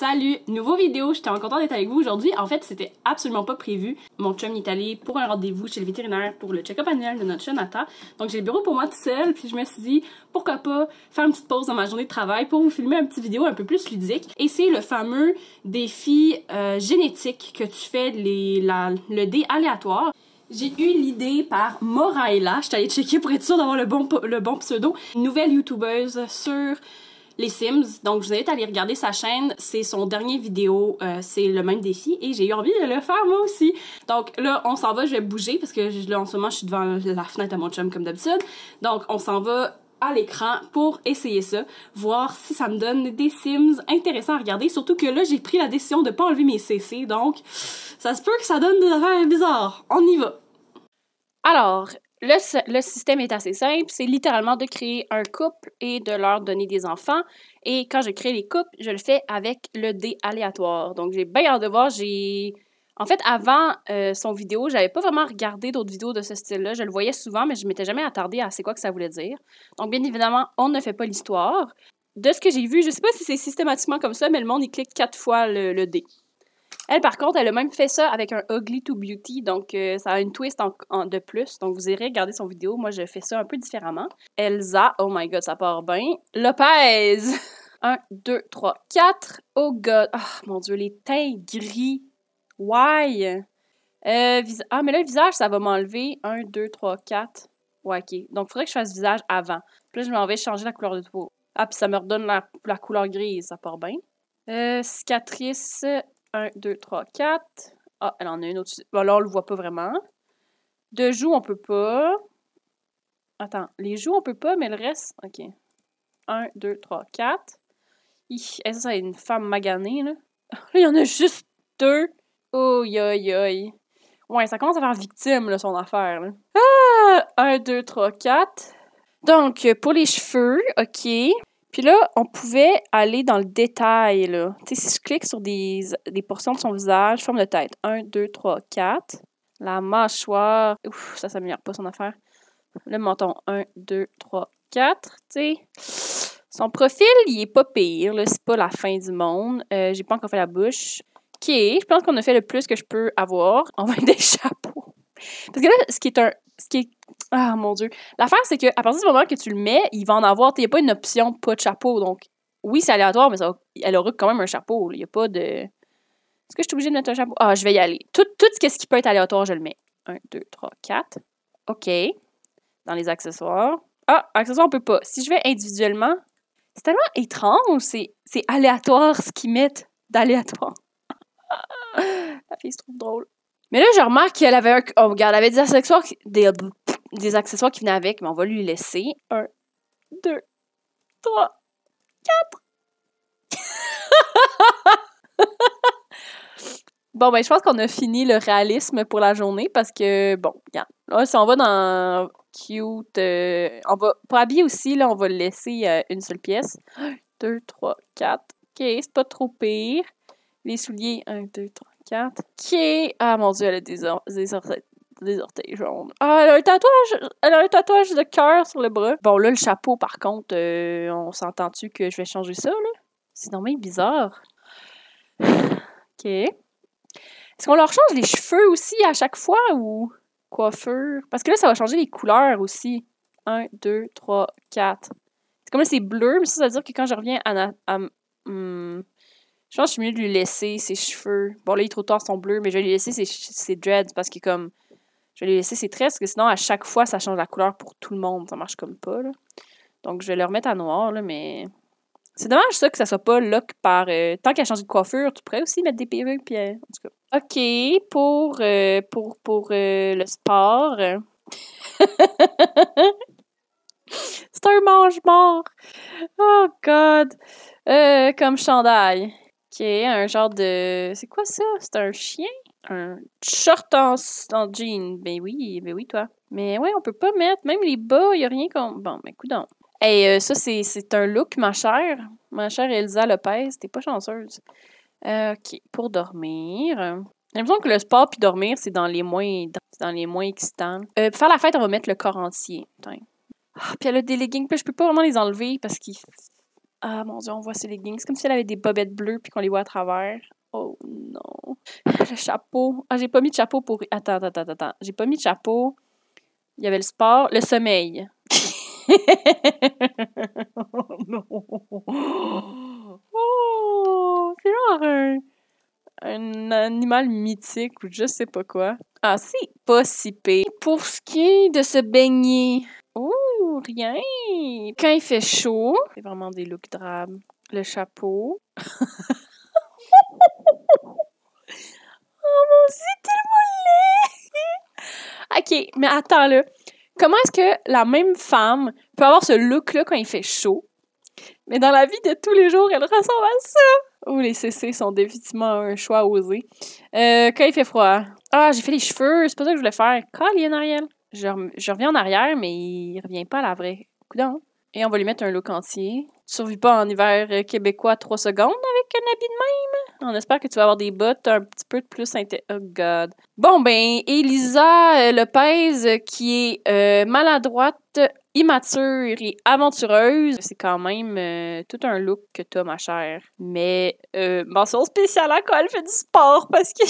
Salut! Nouveau vidéo, j'étais encore contente d'être avec vous aujourd'hui. En fait, c'était absolument pas prévu. Mon chum est allé pour un rendez-vous chez le vétérinaire pour le check-up annuel de notre chien Donc j'ai le bureau pour moi tout seul, puis je me suis dit pourquoi pas faire une petite pause dans ma journée de travail pour vous filmer une petite vidéo un peu plus ludique. Et c'est le fameux défi euh, génétique que tu fais les, le dé aléatoire. J'ai eu l'idée par Moraela, je suis allée checker pour être sûre d'avoir le bon, le bon pseudo, nouvelle youtubeuse sur les Sims. Donc, je vous invite à aller regarder sa chaîne. C'est son dernier vidéo. Euh, c'est le même défi et j'ai eu envie de le faire moi aussi. Donc là, on s'en va. Je vais bouger parce que là, en ce moment, je suis devant la fenêtre à mon chum comme d'habitude. Donc, on s'en va à l'écran pour essayer ça, voir si ça me donne des Sims intéressants à regarder, surtout que là j'ai pris la décision de pas enlever mes CC, donc ça se peut que ça donne des affaires bizarres. On y va! Alors, le, système est assez simple, c'est littéralement de créer un couple et de leur donner des enfants. Et quand je crée les couples, je le fais avec le dé aléatoire. Donc j'ai bien hâte de voir, j'ai... En fait, avant euh, son vidéo, j'avais pas vraiment regardé d'autres vidéos de ce style-là. Je le voyais souvent, mais je m'étais jamais attardée à c'est quoi que ça voulait dire. Donc, bien évidemment, on ne fait pas l'histoire. De ce que j'ai vu, je sais pas si c'est systématiquement comme ça, mais le monde, il clique quatre fois le dé. Elle, par contre, elle a même fait ça avec un Ugly to Beauty, donc euh, ça a une twist de plus. Donc, vous irez regarder son vidéo. Moi, je fais ça un peu différemment. Elsa, oh my god, ça part bien. Lopez! 1, 2, 3, 4. Oh god. Ah, mon dieu, les teintes gris. Why? Euh, ah, mais là, le visage, ça va m'enlever. 1, 2, 3, 4. Ouais, ok. Donc, il faudrait que je fasse visage avant. Puis là, je m'en vais changer la couleur de peau. Ah, puis ça me redonne la, couleur grise. Ça part bien. Euh, cicatrice. 1, 2, 3, 4. Ah, elle en a une autre. Bon, là, on le voit pas vraiment. De joues, on peut pas. Attends, les joues, on peut pas, mais le reste, OK. 1, 2, 3, 4. que ça, a une femme maganée, là. Il y en a juste deux. Oh, aïe, aïe. Ouais, ça commence à faire victime, là, son affaire, Ah! 1, 2, 3, 4. Donc, pour les cheveux, OK. Puis là, on pouvait aller dans le détail. Là. si je clique sur des, des, portions de son visage, forme de tête. 1, 2, 3, 4. La mâchoire. Ouf, ça s'améliore pas son affaire. Le menton. 1, 2, 3, 4. Son profil, il est pas pire. C'est pas la fin du monde. Euh, J'ai pas encore fait la bouche. OK, je pense qu'on a fait le plus que je peux avoir. On va des chapeaux. Parce que là, ce qui est un, ce qui est ah mon Dieu. L'affaire, c'est qu'à partir du moment que tu le mets, il va en avoir. Il n'y a pas une option pas de chapeau. Donc, oui, c'est aléatoire, mais ça, elle aura quand même un chapeau. Il n'y a pas de. Est-ce que je suis obligée de mettre un chapeau? Ah, je vais y aller. Tout, tout ce qui peut être aléatoire, je le mets. 1, 2, 3, 4. OK. Dans les accessoires. Ah, accessoires, on peut pas. Si je vais individuellement, c'est tellement étrange. C'est, c'est aléatoire ce qu'ils mettent d'aléatoire. La fille se trouve drôle. Mais là, je remarque qu'elle avait un. Oh, regarde, elle avait des accessoires. Des, des accessoires qui venaient avec, mais on va lui laisser. 1 2 3 4 Bon, ben, je pense qu'on a fini le réalisme pour la journée parce que, bon, regarde. Là, si on va dans cute, euh, on va. Pour habiller aussi, là, on va le laisser euh, une seule pièce. 1, 2, 3, 4. OK, c'est pas trop pire. Les souliers, 1, 2, 3, 4. OK. Ah mon dieu, elle a des, des, des orteils jaunes. Ah, elle a un tatouage, elle a un tatouage de cœur sur le bras. Bon, là, le chapeau, par contre, euh, on s'entend-tu que je vais changer ça, là? C'est normalement bizarre. OK. Est-ce qu'on leur change les cheveux aussi à chaque fois ou coiffeur? Parce que là, ça va changer les couleurs aussi. 1, 2, 3, 4. C'est comme là, c'est bleu, mais ça, ça veut dire que quand je reviens à, hmm, Je pense que je suis mieux de lui laisser ses cheveux. Bon, là, il est trop tard sont bleu, mais je vais lui laisser ses, dreads parce qu'il est comme, je vais lui laisser ses traits, parce que sinon, à chaque fois, ça change la couleur pour tout le monde. Ça marche comme pas, là. Donc, je vais le remettre à noir, là, mais... C'est dommage, ça, que ça soit pas lock par... Euh, tant Tant a changé de coiffure, tu pourrais aussi mettre des perruques, puis... Euh, OK, pour... Euh, pour pour le sport... C'est un mange-mort! Oh, God! comme chandail. OK, un genre de... C'est quoi ça? C'est un chien? un short en, jean. Ben oui, ben oui, toi. Mais ouais, on peut pas mettre. Même les bas, il a rien comme. Bon, ben coudons. Et euh, ça, c'est un look, ma chère. Ma chère Elsa Lopez, t'es pas chanceuse. Euh, OK, pour dormir. J'ai l'impression que le sport puis dormir, c'est dans les moins dans, les moins excitants. Euh, pour faire la fête, on va mettre le corps entier. Putain. Ah, puis elle a des leggings, puis je peux pas vraiment les enlever parce qu'ils. Ah mon dieu, on voit ces leggings. C'est comme si elle avait des bobettes bleues puis qu'on les voit à travers. Oh non. Ah, le chapeau. Ah, j'ai pas mis de chapeau pour. Attends, attends, attends, attends. J'ai pas mis de chapeau. Il y avait le sport, le sommeil. oh non. Oh, c'est genre un, animal mythique ou je sais pas quoi. Ah, c'est pas si pire. Pour ce qui est de se baigner. Oh, rien. Quand il fait chaud, c'est vraiment des looks drabes. Le chapeau. Oh mon dieu, c'est tellement ok, mais attends là. Comment est-ce que la même femme peut avoir ce look-là quand il fait chaud, mais dans la vie de tous les jours, elle ressemble à ça? Ouh, les CC sont définitivement un choix osé. Euh, quand il fait froid. Ah, j'ai fait les cheveux, c'est pas ça que je voulais faire. Colin Ariel. Je, je reviens en arrière, mais il revient pas à la vraie. Coudon. Et on va lui mettre un look entier tu survis pas en hiver euh, québécois trois secondes avec un habit de même. On espère que tu vas avoir des bottes un petit peu de plus inté Oh God. Bon ben, Elisa euh, Lopez euh, qui est maladroite, immature et aventureuse, c'est quand même tout un look que t'as ma chère. Mais euh, mention spéciale à quoi elle fait du sport parce que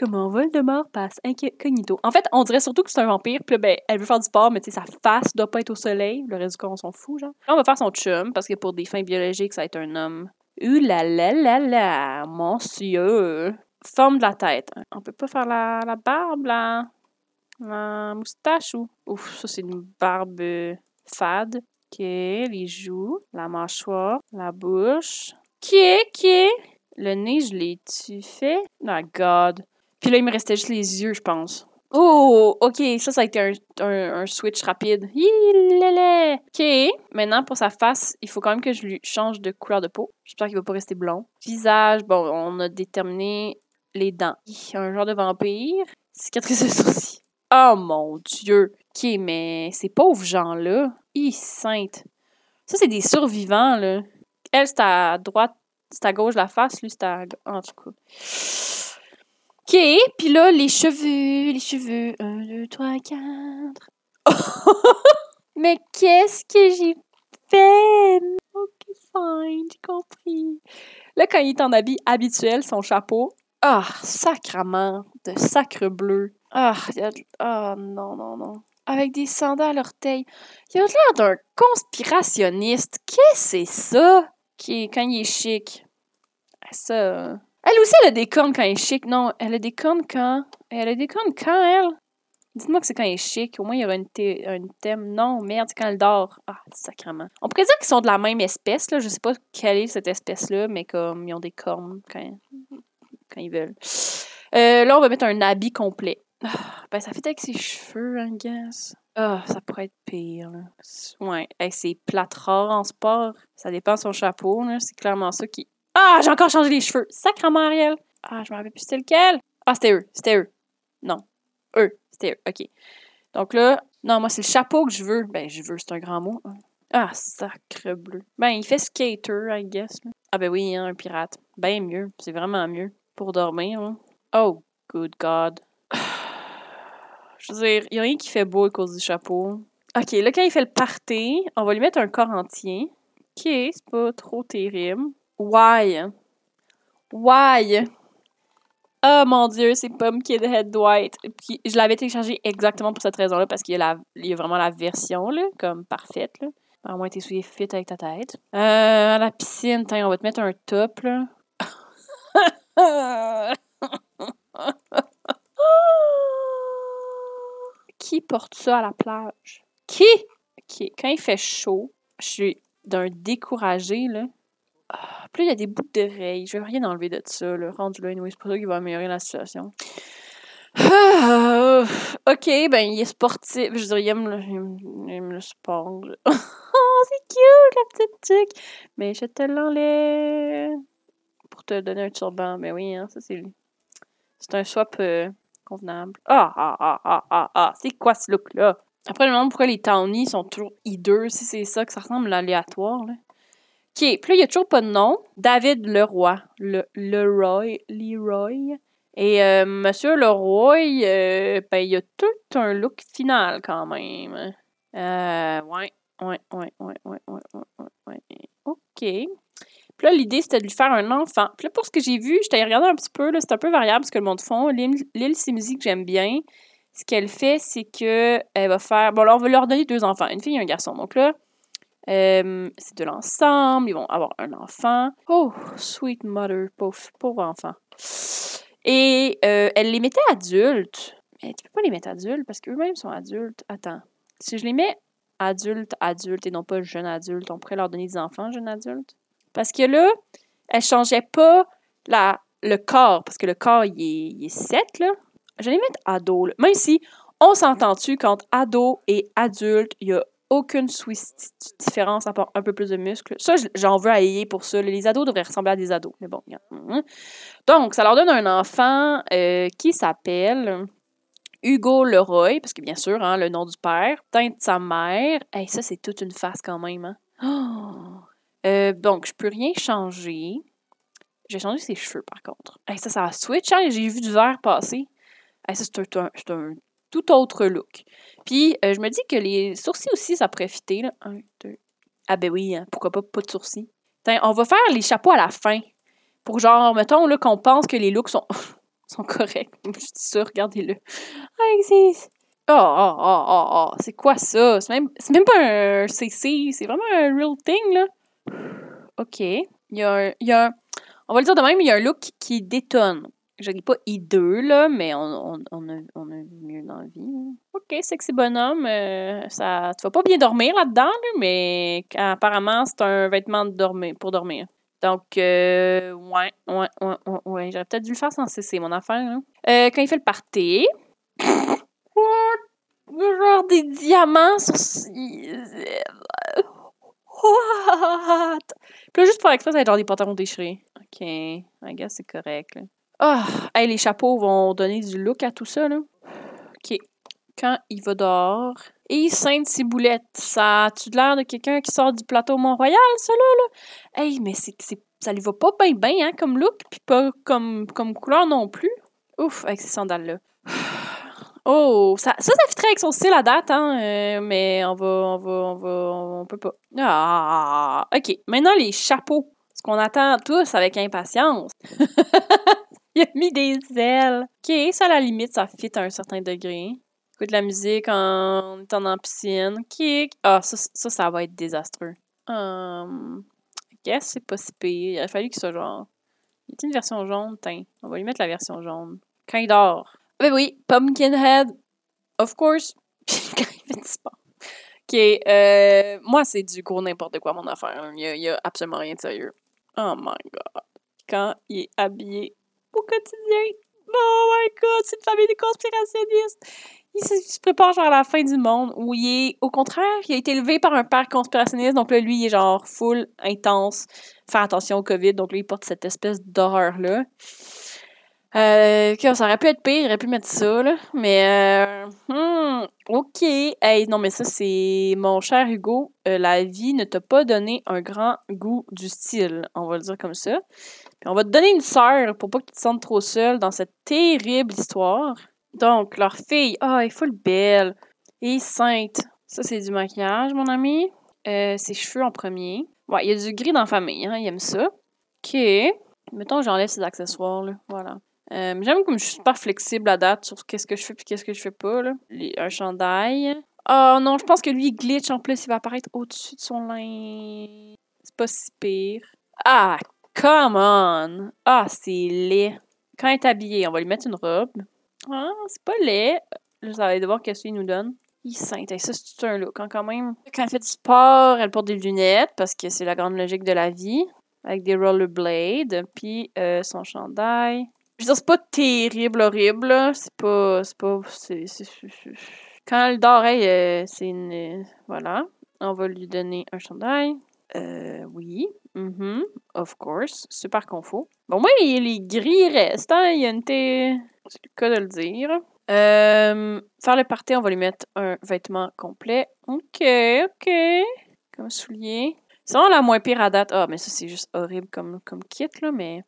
comment mort passe incognito. En fait, on dirait surtout que c'est un vampire, puis ben, elle veut faire du sport, mais tu sa face doit pas être au soleil. Le reste du corps, on s'en fout, genre. Là, on va faire son chum, parce que pour des fins biologiques, ça va être un homme. Ula la la la monsieur. Forme de la tête. On peut pas faire la, barbe, là. La moustache ou. Ouf, ça, c'est une barbe fade. Ok, les joues, la mâchoire, la bouche. Qui est, qui est? Le nez, je l'ai-tu fait? Oh, God. Puis là, il me restait juste les yeux, je pense. Oh, ok, ça, ça a été un, switch rapide. hi Ok, maintenant pour sa face, il faut quand même que je lui change de couleur de peau. J'espère qu'il va pas rester blond. Visage, bon, on a déterminé les dents. Un genre de vampire. C'est Cicatrice ce sourcil. Oh mon dieu. Ok, mais ces pauvres gens-là, ils sainte. Ça, c'est des survivants, là. Elle, c'est à droite, c'est à gauche la face, lui, c'est à. En tout cas. OK, puis là, les cheveux, les cheveux. Un, deux, trois, quatre. Mais qu'est-ce que j'ai fait? OK, fine, j'ai compris. Là, quand il est en habit habituel, son chapeau. Ah, oh, sacrement de sacre bleu. Ah, oh, non, non, non. Avec des sandales à l'orteil. Il a l'air d'un conspirationniste. Qu'est-ce que c'est ça? quand il est chic. Ah, ça. Hein. Elle aussi, elle a des cornes quand elle est chic. Non, elle a des cornes quand. Elle a des cornes quand elle. Dites-moi que c'est quand elle est chic. Au moins, il y aura un thème. Non, merde, c'est quand elle dort. Ah, sacrement. On pourrait dire qu'ils sont de la même espèce, là. Je sais pas quelle est cette espèce-là, mais comme ils ont des cornes quand, quand ils veulent. Euh, là, on va mettre un habit complet. Ah, ben, ça fait avec ses cheveux, I guess. Ah, ça pourrait être pire, Ouais, avec ses en sport. Ça dépend de son chapeau, C'est clairement ça qui ah, j'ai encore changé les cheveux. Sacrement, Ariel. Ah, je me rappelle plus c'était lequel. Ah, c'était eux. C'était eux. Non. Eux. C'était eux. OK. Donc là, non, moi, c'est le chapeau que je veux. Ben, je veux, c'est un grand mot. Hein. Ah, sacre bleu. Ben, il fait skater, I guess. Ah, ben oui, hein, un pirate. Ben mieux. C'est vraiment mieux pour dormir. Hein. Oh, good God. Je veux dire, il n'y a rien qui fait beau à cause du chapeau. OK, là, quand il fait le party, on va lui mettre un corps entier. OK, c'est pas trop terrible. Why? Why? Oh mon dieu, c'est Pumpkinhead Dwight. Puis je l'avais téléchargé exactement pour cette raison-là, parce qu'il y, a vraiment la version, là, comme parfaite, là. À moins que tes souillé fit avec ta tête. Euh, à la piscine, on va te mettre un top, là. Qui porte ça à la plage? Qui? quand il fait chaud, je suis d'un découragé, là. Plus là, il y a des bouts d'oreilles. Je vais rien enlever de ça. Le rendu là, anyway, c'est pour ça qu'il va améliorer la situation. ok, ben il est sportif. Je dirais, il aime le, sport. oh, c'est cute, la petite tuque. Mais je te l'enlève. Pour te donner un turban. Ben oui, hein, ça c'est C'est un swap euh, convenable. Ah, ah, ah, ah, ah, ah, ah. C'est quoi ce look-là? Après, je me demande pourquoi les townies sont toujours hideux, si c'est ça que ça ressemble, l'aléatoire, là. OK, puis là, il n'y a toujours pas de nom. David Leroy. Le, Leroy. Leroy. Et euh, Monsieur Leroy, euh, ben, il a tout un look final quand même. Euh, ouais, ouais, ouais, ouais, ouais, ouais, ouais, ouais. OK. Puis là, l'idée, c'était de lui faire un enfant. Puis là, pour ce que j'ai vu, j'étais regardé un petit peu, c'est un peu variable ce que le monde font. L'île musique que j'aime bien, ce qu'elle fait, c'est que elle va faire. Bon, là, on va leur donner deux enfants, une fille et un garçon. Donc là, euh, c'est de l'ensemble, ils vont avoir un enfant. Oh, sweet mother, pauvre, pour enfant. Et euh, elle les mettait adultes. Mais tu peux pas les mettre adultes parce qu'eux-mêmes sont adultes. Attends. Si je les mets adultes, adultes et non pas jeunes adultes, on pourrait leur donner des enfants jeunes adultes. Parce que là, elle changeait pas la, le corps parce que le corps, il est, il là. Je les mettre ado, Même si on s'entend-tu quand ado et adulte, il y a aucune différence à un peu plus de muscles. Ça, j'en veux à Yé pour ça. Les ados devraient ressembler à des ados. Mais bon, mhm. Donc, ça leur donne un enfant euh, qui s'appelle Hugo Leroy, parce que bien sûr, hein, le nom du père, teint de sa mère. Et ça, c'est toute une face quand même. Hein. Oh! Euh, donc, je peux rien changer. J'ai changé ses cheveux, par contre. Et ça, ça a switch. Hein, j'ai vu du vert passer. Et ça, c'est un, tout autre look. Puis euh, je me dis que les sourcils aussi, ça pourrait Là. Un, deux. Ah ben oui, hein, pourquoi pas pas de sourcils. on va faire les chapeaux à la fin. Pour genre, mettons là, qu'on pense que les looks sont, sont corrects. Je suis sûre, regardez-le. Ah, Oh, oh, oh, oh, oh. c'est quoi ça? C'est même, pas un CC, c'est vraiment un real thing, là. OK. Il y a il y a on va le dire de même, il y a un look qui détonne je dis pas hideux, là, mais on, a, on a, mieux dans la vie. OK, sexy bonhomme, euh, ça, tu vas pas bien dormir là-dedans, mais apparemment, c'est un vêtement de dormir, pour dormir. Donc, euh, ouais, ouais, ouais, ouais, J'aurais peut-être dû le faire sans cesser, mon affaire. Hein. Euh, quand il fait le party... Genre des diamants sur... What? Puis là, juste pour exprès, ça va être genre des pantalons déchirés. OK, I guess c'est correct. Ah, les chapeaux vont donner du look à tout ça, là. OK. Quand il va dehors. Et Sainte-Ciboulette, ça a-tu l'air de quelqu'un qui sort du plateau Mont-Royal, ça, là? Hey, mais c'est, ça lui va pas bien, hein, comme look, puis pas comme, comme couleur non plus. Ouf, avec ces sandales-là. Oh, ça, ça, ça avec son style à date, hein, euh, mais on va, on va, on va, on peut pas. Ah, ok. Maintenant, les chapeaux. Ce qu'on attend tous avec impatience. il a mis des ailes. Ok, ça, à la limite, ça fit à un certain degré. Écoute de la musique en étant en piscine. Kick. Ah, ça, ça, va être désastreux. quest hum, I guess c'est pas si pire. Il a fallu qu'il soit genre. Il y a une version jaune, tiens. On va lui mettre la version jaune. Quand il dort. Ah, ben oui, head. Of course. Puis quand il fait du sport. Ok, euh, moi, c'est du gros n'importe quoi, mon affaire. il y a absolument rien de sérieux. Oh my god. Quand il est habillé quotidien. Oh my god, c'est une famille de conspirationnistes. Il se, prépare genre à la fin du monde où il est, au contraire, il a été élevé par un père conspirationniste. Donc là, lui, il est genre full, intense, faire attention au COVID. Donc lui il porte cette espèce d'horreur-là. Euh, ça aurait pu être pire, il aurait pu mettre ça, là. Mais, euh, hmm. OK. non, mais ça, c'est mon cher Hugo. Euh, la vie ne t'a pas donné un grand goût du style. On va le dire comme ça. on va te donner une sœur pour pas que tu te sentes trop seule dans cette terrible histoire. Donc, leur fille, ah, oh, elle est full belle et sainte. Ça, c'est du maquillage, mon ami. Euh, ses cheveux en premier. Ouais, il y a du gris dans la famille, hein, il aime ça. OK. Mettons que j'enlève ses accessoires, là. Voilà. Euh, J'aime comme je suis super flexible à date sur qu'est-ce que je fais puis qu'est-ce que je fais pas. Là. un chandail. Oh non, je pense que lui, il glitch en plus. Il va apparaître au-dessus de son linge. C'est pas si pire. Ah, come on! Ah, c'est laid. Quand elle est habillé, on va lui mettre une robe. Ah, c'est pas laid. Là, ça va aller qu'est-ce qu'il nous donne. Il s'intéresse ça c'est tout un look hein, quand même. Quand elle fait du sport, elle porte des lunettes parce que c'est la grande logique de la vie. Avec des rollerblades, puis euh, son chandail. Je veux c'est pas terrible, horrible, C'est pas. C'est pas. C'est, c'est, Quand elle dort, euh, c'est une. Euh, voilà. On va lui donner un chandail. Euh, oui. Mm-hmm. Of course. Super confo. Bon, moi, il est gris restent, hein. Il y a une thé. C'est le cas de le dire. Euh, faire le party, on va lui mettre un vêtement complet. Ok, ok. Comme soulier. C'est la moins pire à date. Ah, mais ça, c'est juste horrible comme, comme kit, là, mais.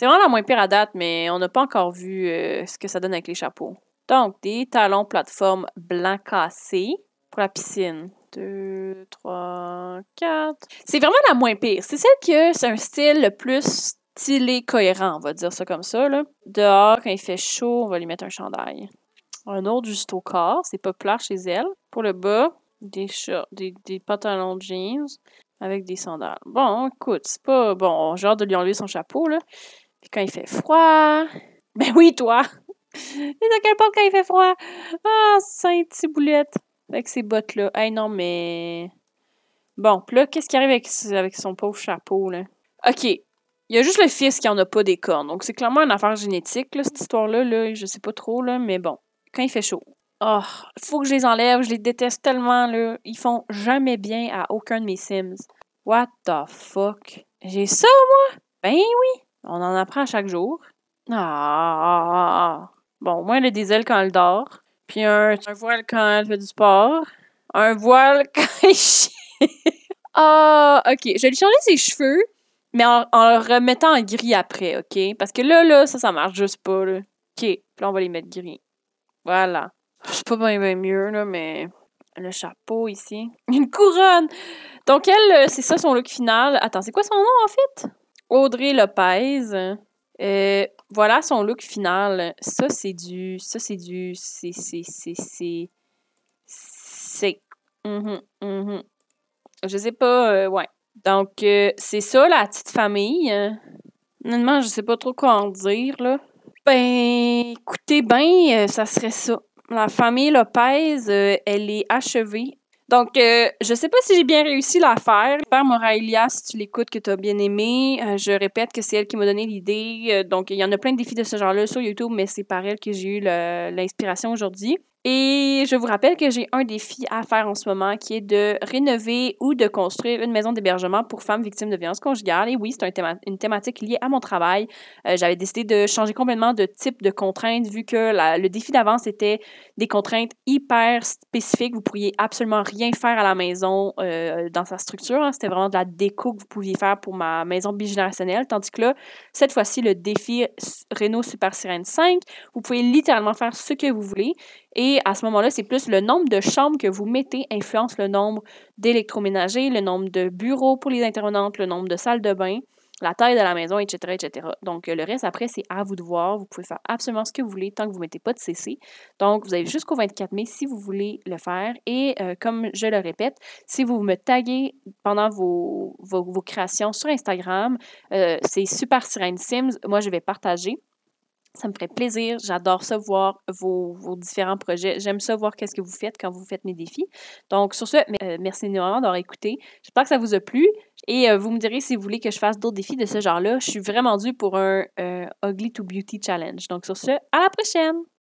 C'est vraiment la moins pire à date, mais on n'a pas encore vu euh, ce que ça donne avec les chapeaux. Donc, des talons plateforme blanc cassé pour la piscine. 2, 3, 4. C'est vraiment la moins pire. C'est celle que c'est un style le plus stylé cohérent, on va dire ça comme ça. Dehors, quand il fait chaud, on va lui mettre un chandail. Un autre juste au corps, c'est populaire chez elle. Pour le bas, des, des, des pantalons de jeans avec des sandales. Bon, écoute, c'est pas bon, genre de lui enlever son chapeau, là. Puis quand il fait froid, ben oui, toi! Mais à quel point quand il fait froid? Ah, sainte ciboulette! Avec ses bottes-là. Ah non, mais. Bon, puis là, qu'est-ce qui arrive avec, avec son pauvre chapeau, là? OK. Il y a juste le fils qui en a pas des cornes. Donc, c'est clairement une affaire génétique, là, cette histoire-là. Là, je sais pas trop, là, mais bon. Quand il fait chaud. Oh, faut que je les enlève. Je les déteste tellement, là. Ils font jamais bien à aucun de mes Sims. What the fuck? J'ai ça, moi? Ben oui! On en apprend chaque jour. Ah, ah, ah, ah! Bon, au moins, elle a des ailes quand elle dort. Puis un, voile quand elle fait du sport. Un voile quand elle chie. Ah, OK. Je vais lui changer ses cheveux, mais en, le remettant en gris après, OK? Parce que là, là, ça, ça marche juste pas, là. OK. là, on va les mettre gris. Voilà. C'est pas bien mieux, là, mais le chapeau ici. Une couronne! Donc, elle, euh, c'est ça son look final. Attends, c'est quoi son nom, en fait? Audrey Lopez. Euh, voilà son look final. Ça, c'est du. Ça, c'est du. C'est. C'est. C'est. C'est. c'est, mhm, mhm. Je sais pas. Euh, ouais. Donc, euh, c'est ça, la petite famille. Honnêtement, je sais pas trop quoi en dire, là. Ben, écoutez, ben, ça serait ça. La famille Lopez, elle est achevée donc, je euh, je sais pas si j'ai bien réussi l'affaire. Père Morailia, si tu l'écoutes, que tu as bien aimé, euh, je répète que c'est elle qui m'a donné l'idée. Euh, donc, il y en a plein de défis de ce genre-là sur YouTube, mais c'est par elle que j'ai eu l'inspiration aujourd'hui. Et je vous rappelle que j'ai un défi à faire en ce moment qui est de rénover ou de construire une maison d'hébergement pour femmes victimes de violences conjugales. Et oui, c'est une thématique liée à mon travail. Euh, j'avais décidé de changer complètement de type de contraintes vu que le défi d'avance était des contraintes hyper spécifiques. Vous pourriez absolument rien faire à la maison euh, dans sa structure. Hein. C'était vraiment de la déco que vous pouviez faire pour ma maison bigénérationnelle. Tandis que là, cette fois-ci, le défi Renault Super Sirène 5, vous pouvez littéralement faire ce que vous voulez. Et et à ce moment-là, c'est plus le nombre de chambres que vous mettez influence le nombre d'électroménagers, le nombre de bureaux pour les intervenantes, le nombre de salles de bain, la taille de la maison, etc., etc. Donc, euh, le reste, après, c'est à vous de voir. Vous pouvez faire absolument ce que vous voulez tant que vous ne mettez pas de CC. Donc, vous avez jusqu'au 24 mai si vous voulez le faire. Et euh, comme je le répète, si vous me taguez pendant vos, créations sur Instagram, euh, c'est Super Sirène Sims. Moi, je vais partager. Ça me ferait plaisir. J'adore ça voir vos, différents projets. J'aime savoir qu'est-ce que vous faites quand vous faites mes défis. Donc, sur ce, euh, merci énormément d'avoir écouté. J'espère que ça vous a plu. Et euh, vous me direz si vous voulez que je fasse d'autres défis de ce genre-là. Je suis vraiment due pour un euh, Ugly to Beauty Challenge. Donc, sur ce, à la prochaine!